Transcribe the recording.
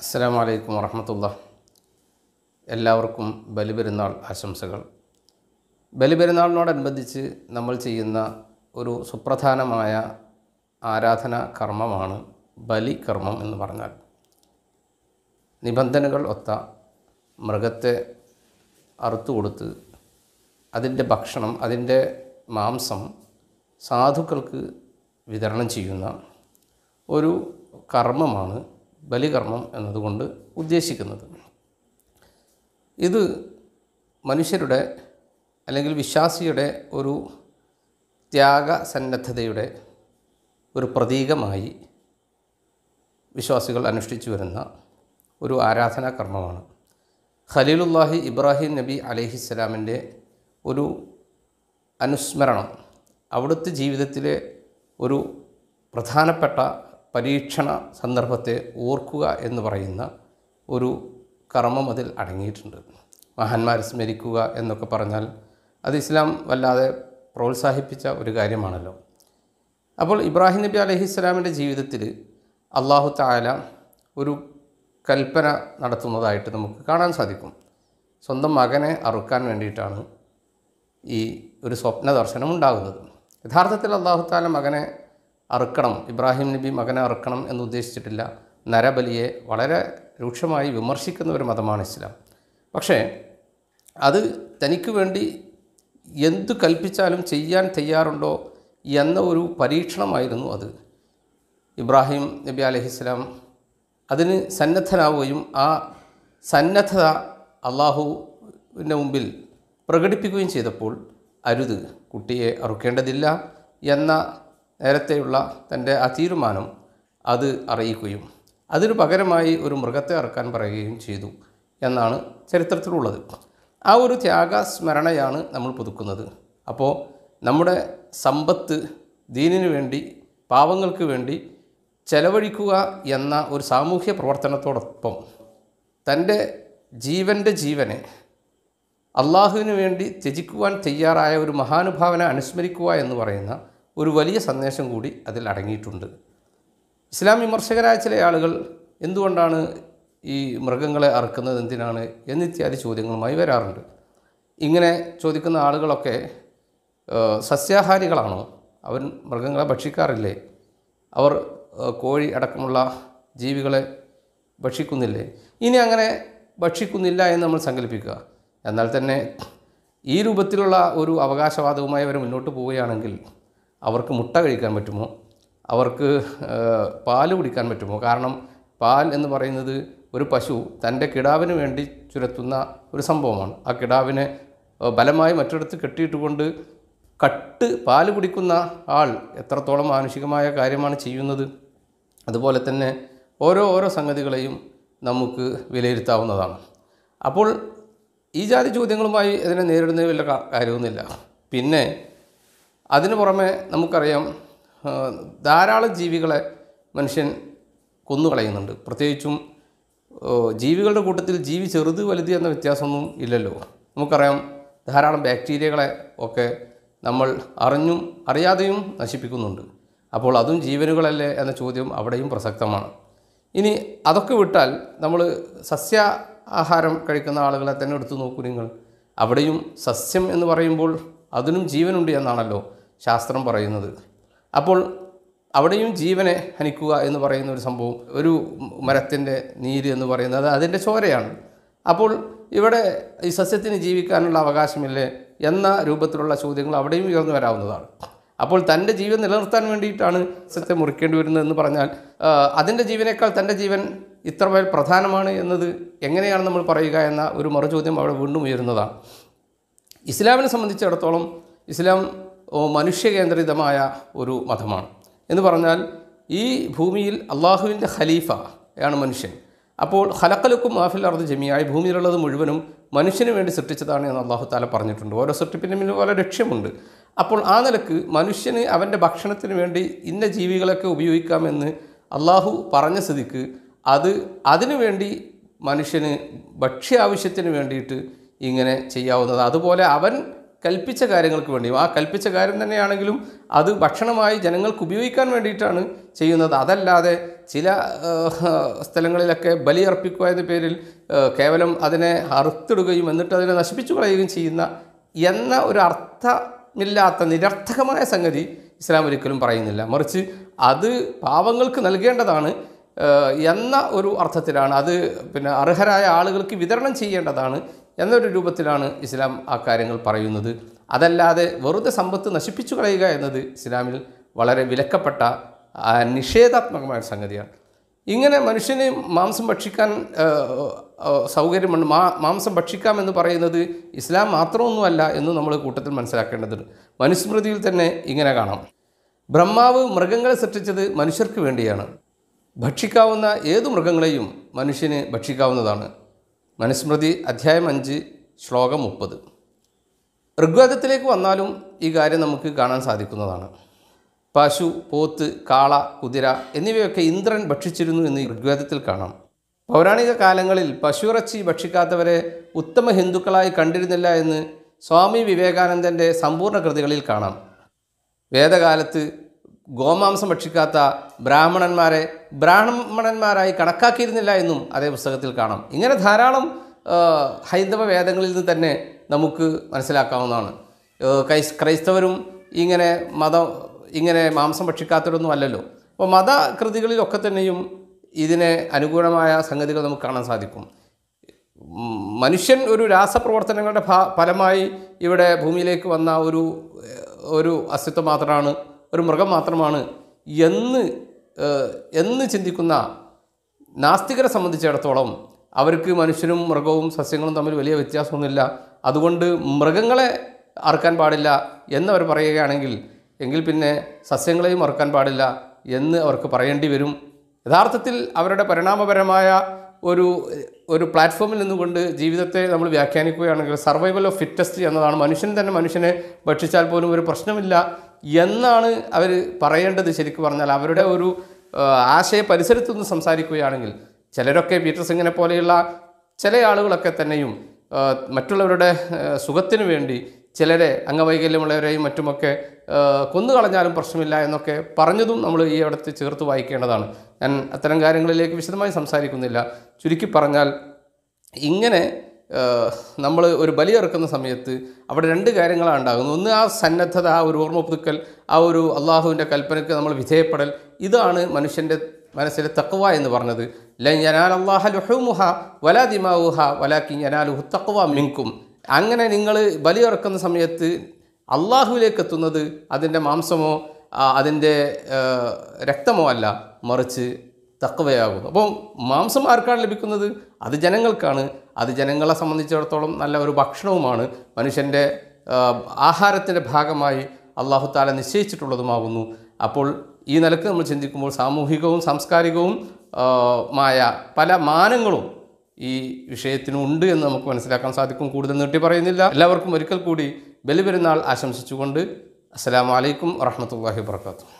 അസ്സാം വലൈക്കും വറഹമത്തുള്ള എല്ലാവർക്കും ബലിപെരുന്നാൾ ആശംസകൾ ബലിപെരുന്നാളിനോടനുബന്ധിച്ച് നമ്മൾ ചെയ്യുന്ന ഒരു സുപ്രധാനമായ ആരാധന കർമ്മമാണ് ബലി കർമ്മം എന്ന് പറഞ്ഞാൽ നിബന്ധനകൾ ഒത്ത മൃഗത്തെ അറുത്തുകൊടുത്ത് അതിൻ്റെ ഭക്ഷണം അതിൻ്റെ മാംസം സാധുക്കൾക്ക് വിതരണം ചെയ്യുന്ന ഒരു കർമ്മമാണ് ബലികർമ്മം എന്നതുകൊണ്ട് ഉദ്ദേശിക്കുന്നത് ഇത് മനുഷ്യരുടെ അല്ലെങ്കിൽ വിശ്വാസിയുടെ ഒരു ത്യാഗസന്നദ്ധതയുടെ ഒരു പ്രതീകമായി വിശ്വാസികൾ അനുഷ്ഠിച്ചു വരുന്ന ഒരു ആരാധനാ കർമ്മമാണ് ഖലീലുല്ലാഹി ഇബ്രാഹിം നബി അലഹിസ്സലാമിൻ്റെ ഒരു അനുസ്മരണം അവിടുത്തെ ജീവിതത്തിലെ ഒരു പ്രധാനപ്പെട്ട പരീക്ഷണ സന്ദർഭത്തെ ഓർക്കുക എന്ന് പറയുന്ന ഒരു കർമ്മം അതിൽ അടങ്ങിയിട്ടുണ്ട് മഹാന്മാരെ സ്മരിക്കുക എന്നൊക്കെ പറഞ്ഞാൽ അത് ഇസ്ലാം വല്ലാതെ പ്രോത്സാഹിപ്പിച്ച ഒരു കാര്യമാണല്ലോ അപ്പോൾ ഇബ്രാഹിം നബി ഇസ്ലാമിൻ്റെ ജീവിതത്തിൽ അള്ളാഹു താല ഒരു കൽപ്പന നടത്തുന്നതായിട്ട് നമുക്ക് കാണാൻ സാധിക്കും സ്വന്തം മകനെ അറുക്കാൻ വേണ്ടിയിട്ടാണ് ഈ ഒരു സ്വപ്ന ദർശനം ഉണ്ടാകുന്നത് യഥാർത്ഥത്തിൽ അള്ളാഹു താല മകനെ അറുക്കണം ഇബ്രാഹിം നബി മകനെ അറുക്കണം എന്ന് ഉദ്ദേശിച്ചിട്ടില്ല നരബലിയെ വളരെ രൂക്ഷമായി വിമർശിക്കുന്ന ഒരു മതമാണ് ഇസ്ലാം പക്ഷേ അത് തനിക്ക് വേണ്ടി എന്തു കൽപ്പിച്ചാലും ചെയ്യാൻ തയ്യാറുണ്ടോ എന്ന ഒരു പരീക്ഷണമായിരുന്നു അത് ഇബ്രാഹിം നബി അലഹിസ്ലാം അതിന് സന്നദ്ധനാവുകയും ആ സന്നദ്ധത അള്ളാഹുവിൻ്റെ മുമ്പിൽ പ്രകടിപ്പിക്കുകയും ചെയ്തപ്പോൾ അരുത് കുട്ടിയെ അറുക്കേണ്ടതില്ല എന്ന നേരത്തെയുള്ള തൻ്റെ ആ തീരുമാനം അത് അറിയിക്കുകയും അതിനു പകരമായി ഒരു മൃഗത്തെ അറക്കാൻ പറയുകയും ചെയ്തു എന്നാണ് ചരിത്രത്തിലുള്ളത് ആ ഒരു ത്യാഗ സ്മരണയാണ് നമ്മൾ പുതുക്കുന്നത് അപ്പോൾ നമ്മുടെ സമ്പത്ത് ദീനിനു വേണ്ടി പാവങ്ങൾക്ക് വേണ്ടി ചെലവഴിക്കുക എന്ന ഒരു സാമൂഹ്യ പ്രവർത്തനത്തോടൊപ്പം തൻ്റെ ജീവൻ്റെ ജീവനെ അള്ളാഹുവിന് വേണ്ടി ത്യജിക്കുവാൻ തയ്യാറായ ഒരു മഹാനുഭാവനെ അനുസ്മരിക്കുക എന്ന് പറയുന്ന ഒരു വലിയ സന്ദേശം കൂടി അതിൽ അടങ്ങിയിട്ടുണ്ട് ഇസ്ലാം വിമർശകരായ ചില ആളുകൾ എന്തുകൊണ്ടാണ് ഈ മൃഗങ്ങളെ അറുക്കുന്നത് എന്തിനാണ് എന്നിത്യാദി ചോദ്യങ്ങളുമായി വരാറുണ്ട് ഇങ്ങനെ ചോദിക്കുന്ന ആളുകളൊക്കെ സസ്യാഹാരികളാണോ അവൻ മൃഗങ്ങളെ ഭക്ഷിക്കാറില്ലേ അവർ കോഴി അടക്കമുള്ള ജീവികളെ ഭക്ഷിക്കുന്നില്ലേ ഇനി അങ്ങനെ ഭക്ഷിക്കുന്നില്ല എന്ന് നമ്മൾ സങ്കല്പിക്കുക എന്നാൽ തന്നെ ഈ രൂപത്തിലുള്ള ഒരു അവകാശവാദവുമായി അവർ മുന്നോട്ട് പോവുകയാണെങ്കിൽ അവർക്ക് മുട്ട കഴിക്കാൻ പറ്റുമോ അവർക്ക് പാൽ കുടിക്കാൻ പറ്റുമോ കാരണം പാൽ എന്ന് പറയുന്നത് ഒരു പശു തൻ്റെ കിടാവിന് വേണ്ടി ചുരത്തുന്ന ഒരു സംഭവമാണ് ആ കിടാവിനെ ബലമായി മറ്റിടത്ത് കെട്ടിയിട്ടുകൊണ്ട് കട്ട് പാൽ കുടിക്കുന്ന ആൾ എത്രത്തോളം മാനുഷികമായ കാര്യമാണ് ചെയ്യുന്നത് അതുപോലെ തന്നെ ഓരോ ഓരോ സംഗതികളെയും നമുക്ക് വിലയിരുത്താവുന്നതാണ് അപ്പോൾ ഈ ജാതി ചോദ്യങ്ങളുമായി ഇതിനെ നേരിടുന്നതിൽ വലിയ കാര്യമൊന്നുമില്ല പിന്നെ അതിനു പുറമെ നമുക്കറിയാം ധാരാളം ജീവികളെ മനുഷ്യൻ കൊന്നുകളയുന്നുണ്ട് പ്രത്യേകിച്ചും ജീവികളുടെ കൂട്ടത്തിൽ ജീവി ചെറുത് വലുത് എന്ന വ്യത്യാസമൊന്നും ഇല്ലല്ലോ നമുക്കറിയാം ധാരാളം ബാക്ടീരിയകളെ ഒക്കെ നമ്മൾ അറിഞ്ഞും അറിയാതെയും നശിപ്പിക്കുന്നുണ്ട് അപ്പോൾ അതും ജീവനുകളല്ലേ എന്ന ചോദ്യം അവിടെയും പ്രസക്തമാണ് ഇനി അതൊക്കെ വിട്ടാൽ നമ്മൾ സസ്യ ആഹാരം കഴിക്കുന്ന ആളുകളെ തന്നെ എടുത്തു നോക്കൂ നിങ്ങൾ അവിടെയും സസ്യം എന്ന് പറയുമ്പോൾ അതിനും ജീവനുണ്ട് എന്നാണല്ലോ ശാസ്ത്രം പറയുന്നത് അപ്പോൾ അവിടെയും ജീവനെ ഹനിക്കുക എന്ന് പറയുന്ന ഒരു സംഭവം ഒരു മരത്തിൻ്റെ നീര് എന്ന് പറയുന്നത് അതിൻ്റെ ചോരയാണ് അപ്പോൾ ഇവിടെ ഈ സസ്യത്തിന് ജീവിക്കാനുള്ള അവകാശമില്ലേ എന്ന രൂപത്തിലുള്ള ചോദ്യങ്ങൾ അവിടെയും ഉയർന്നു വരാവുന്നതാണ് അപ്പോൾ തൻ്റെ ജീവൻ നിലനിർത്താൻ വേണ്ടിയിട്ടാണ് സസ്യത്തെ മുറിക്കേണ്ടി വരുന്നതെന്ന് പറഞ്ഞാൽ അതിൻ്റെ ജീവനേക്കാൾ തൻ്റെ ജീവൻ ഇത്രമേൽ പ്രധാനമാണ് എന്നത് എങ്ങനെയാണ് നമ്മൾ പറയുക എന്ന ഒരു മറുചോദ്യം അവിടെ വീണ്ടും ഉയരുന്നതാണ് ഇസ്ലാമിനെ സംബന്ധിച്ചിടത്തോളം ഇസ്ലാം മനുഷ്യകേന്ദ്രിതമായ ഒരു മതമാണ് എന്ന് പറഞ്ഞാൽ ഈ ഭൂമിയിൽ അള്ളാഹുവിൻ്റെ ഖലീഫ ആണ് മനുഷ്യൻ അപ്പോൾ ഹലക്കലുക്കും മാഫിൽ അറുത് ജമിയായി ഭൂമിയിലുള്ളത് മുഴുവനും മനുഷ്യന് വേണ്ടി സൃഷ്ടിച്ചതാണ് എന്ന് അള്ളാഹു താല പറഞ്ഞിട്ടുണ്ട് ഓരോ സൃഷ്ടിപ്പിൻ്റെ മുന്നിൽ ഓരോ ലക്ഷ്യമുണ്ട് അപ്പോൾ ആ നിലക്ക് മനുഷ്യന് അവൻ്റെ ഭക്ഷണത്തിന് വേണ്ടി ഇന്ന ജീവികളൊക്കെ ഉപയോഗിക്കാമെന്ന് അള്ളാഹു പറഞ്ഞ സ്ഥിതിക്ക് അത് അതിനു വേണ്ടി മനുഷ്യന് ഭക്ഷ്യ ആവശ്യത്തിന് വേണ്ടിയിട്ട് ഇങ്ങനെ ചെയ്യാവുന്നത് അതുപോലെ അവൻ കൽപ്പിച്ച കാര്യങ്ങൾക്ക് വേണ്ടി ആ കൽപ്പിച്ച കാര്യം തന്നെയാണെങ്കിലും അത് ഭക്ഷണമായി ജനങ്ങൾക്ക് ഉപയോഗിക്കാൻ വേണ്ടിയിട്ടാണ് ചെയ്യുന്നത് അതല്ലാതെ ചില സ്ഥലങ്ങളിലൊക്കെ ബലിയർപ്പിക്കുക എന്ന പേരിൽ കേവലം അതിനെ അറുത്തിടുകയും എന്നിട്ട് അതിനെ നശിപ്പിച്ചു കളയുകയും ചെയ്യുന്ന എന്ന ഒരു അർത്ഥമില്ലാത്ത നിരർത്ഥകമായ സംഗതി ഇസ്ലാം ഒരിക്കലും പറയുന്നില്ല മറിച്ച് അത് പാവങ്ങൾക്ക് നൽകേണ്ടതാണ് എന്ന ഒരു അർത്ഥത്തിലാണ് അത് പിന്നെ അർഹരായ ആളുകൾക്ക് വിതരണം ചെയ്യേണ്ടതാണ് എന്നൊരു രൂപത്തിലാണ് ഇസ്ലാം ആ കാര്യങ്ങൾ പറയുന്നത് അതല്ലാതെ വെറുതെ സമ്പത്ത് നശിപ്പിച്ചു കളയുക എന്നത് ഇസ്ലാമിൽ വളരെ വിലക്കപ്പെട്ട നിഷേധാത്മകമായ സംഗതിയാണ് ഇങ്ങനെ മനുഷ്യന് മാംസം ഭക്ഷിക്കാൻ സൗകര്യമുണ്ട് മാ മാംസം ഭക്ഷിക്കാമെന്ന് പറയുന്നത് ഇസ്ലാം മാത്രമൊന്നുമല്ല എന്ന് നമ്മൾ കൂട്ടത്തിൽ മനസ്സിലാക്കേണ്ടതുണ്ട് മനുസ്മൃതിയിൽ തന്നെ ഇങ്ങനെ കാണാം ബ്രഹ്മാവ് മൃഗങ്ങളെ സൃഷ്ടിച്ചത് മനുഷ്യർക്ക് വേണ്ടിയാണ് ഭക്ഷിക്കാവുന്ന ഏത് മൃഗങ്ങളെയും മനുഷ്യന് ഭക്ഷിക്കാവുന്നതാണ് മനുസ്മൃതി അധ്യായം അഞ്ച് ശ്ലോകം മുപ്പത് ഋഗ്വേദത്തിലേക്ക് വന്നാലും ഈ കാര്യം നമുക്ക് കാണാൻ സാധിക്കുന്നതാണ് പശു പോത്ത് കാള കുതിര എന്നിവയൊക്കെ ഇന്ദ്രൻ ഭക്ഷിച്ചിരുന്നു എന്ന് ഋഗ്വേദത്തിൽ കാണാം പൗരാണിക കാലങ്ങളിൽ പശുറച്ചി ഭക്ഷിക്കാത്തവരെ ഉത്തമ ഹിന്ദുക്കളായി കണ്ടിരുന്നില്ല എന്ന് സ്വാമി വിവേകാനന്ദൻ്റെ സമ്പൂർണ്ണ കൃതികളിൽ കാണാം വേദകാലത്ത് ഗോമാംസം ഭക്ഷിക്കാത്ത ബ്രാഹ്മണന്മാരെ ബ്രാഹ്മണന്മാരായി കണക്കാക്കിയിരുന്നില്ല എന്നും അതേ പുസ്തകത്തിൽ കാണാം ഇങ്ങനെ ധാരാളം ഹൈന്ദവ വേദങ്ങളിൽ നിന്ന് തന്നെ നമുക്ക് മനസ്സിലാക്കാവുന്നതാണ് ക്രൈസ്തവരും ഇങ്ങനെ മതം ഇങ്ങനെ മാംസം ഭക്ഷിക്കാത്തവരൊന്നും അല്ലല്ലോ അപ്പോൾ മതകൃതികളിലൊക്കെ തന്നെയും ഇതിനെ അനുകൂലമായ സംഗതികൾ നമുക്ക് കാണാൻ സാധിക്കും മനുഷ്യൻ ഒരു രാസപ്രവർത്തനങ്ങളുടെ ഫലമായി ഇവിടെ ഭൂമിയിലേക്ക് വന്ന ഒരു ഒരു അസ്തിത്വം മാത്രമാണ് ഒരു മൃഗം മാത്രമാണ് എന്ന് എന്ന് ചിന്തിക്കുന്ന നാസ്തികരെ സംബന്ധിച്ചിടത്തോളം അവർക്ക് മനുഷ്യനും മൃഗവും സസ്യങ്ങളും തമ്മിൽ വലിയ വ്യത്യാസമൊന്നുമില്ല അതുകൊണ്ട് മൃഗങ്ങളെ അറുക്കാൻ പാടില്ല എന്നവർ പറയുകയാണെങ്കിൽ എങ്കിൽ പിന്നെ സസ്യങ്ങളെയും അറുക്കാൻ പാടില്ല എന്ന് അവർക്ക് പറയേണ്ടി വരും യഥാർത്ഥത്തിൽ അവരുടെ പരിണാമപരമായ ഒരു ഒരു പ്ലാറ്റ്ഫോമിൽ നിന്നുകൊണ്ട് ജീവിതത്തെ നമ്മൾ വ്യാഖ്യാനിക്കുകയാണെങ്കിൽ സർവൈവൽ ഓഫ് ഫിറ്റസ്റ്റ് എന്നതാണ് മനുഷ്യൻ തന്നെ മനുഷ്യനെ ഭക്ഷിച്ചാൽ പോലും ഒരു പ്രശ്നമില്ല എന്നാണ് അവർ പറയേണ്ടത് ശരിക്കും പറഞ്ഞാൽ അവരുടെ ഒരു ആശയ പരിസരത്തുനിന്ന് സംസാരിക്കുകയാണെങ്കിൽ ചിലരൊക്കെ പീറ്റർ സിംഗിനെ പോലെയുള്ള ചില ആളുകളൊക്കെ തന്നെയും മറ്റുള്ളവരുടെ സുഖത്തിനു വേണ്ടി ചിലരെ അംഗവൈകല്യമുള്ളവരെയും മറ്റുമൊക്കെ കൊന്നുകളഞ്ഞാലും പ്രശ്നമില്ല എന്നൊക്കെ പറഞ്ഞതും നമ്മൾ ഈ അവിടുത്തെ ചേർത്ത് വായിക്കേണ്ടതാണ് ഞാൻ അത്തരം കാര്യങ്ങളിലേക്ക് വിശദമായി സംസാരിക്കുന്നില്ല ചുരുക്കി പറഞ്ഞാൽ ഇങ്ങനെ നമ്മൾ ഒരു ബലി ഇറക്കുന്ന സമയത്ത് അവിടെ രണ്ട് കാര്യങ്ങളാണ് ഉണ്ടാകുന്നത് ഒന്ന് ആ സന്നദ്ധത ആ ഒരു ഓർമ്മ പുതുക്കൽ ആ ഒരു അള്ളാഹുവിൻ്റെ കൽപ്പനയ്ക്ക് നമ്മൾ വിധേയപ്പെടൽ ഇതാണ് മനുഷ്യൻ്റെ മനസ്സിലെ തക്വ എന്ന് പറഞ്ഞത് ലഹുമുഹ വലാ ദിമാവുഹ വലാക്കി യനാലുഹു തക്കുവ മിങ്കും അങ്ങനെ നിങ്ങൾ ബലി ഇറക്കുന്ന സമയത്ത് അള്ളാഹുവിലേക്ക് എത്തുന്നത് അതിൻ്റെ മാംസമോ അതിൻ്റെ രക്തമോ അല്ല മറിച്ച് തക്കവയാകുന്നു അപ്പോൾ മാംസം ആർക്കാണ് ലഭിക്കുന്നത് അത് ജനങ്ങൾക്കാണ് അത് ജനങ്ങളെ സംബന്ധിച്ചിടത്തോളം നല്ല ഒരു ഭക്ഷണവുമാണ് മനുഷ്യൻ്റെ ആഹാരത്തിൻ്റെ ഭാഗമായി അള്ളാഹു താല നിശ്ചയിച്ചിട്ടുള്ളതുമാകുന്നു അപ്പോൾ ഈ നിലക്ക് നമ്മൾ ചിന്തിക്കുമ്പോൾ സാമൂഹികവും സാംസ്കാരികവും മായ പല മാനങ്ങളും ഈ വിഷയത്തിനുണ്ട് എന്ന് നമുക്ക് മനസ്സിലാക്കാൻ സാധിക്കും കൂടുതൽ നീട്ടി പറയുന്നില്ല എല്ലാവർക്കും ഒരിക്കൽ കൂടി ബലിപെരുന്നാൾ ആശംസിച്ചുകൊണ്ട് അസ്സാം വലൈക്കും വറഹമത്തല്ലാഹി വർക്കാത്തു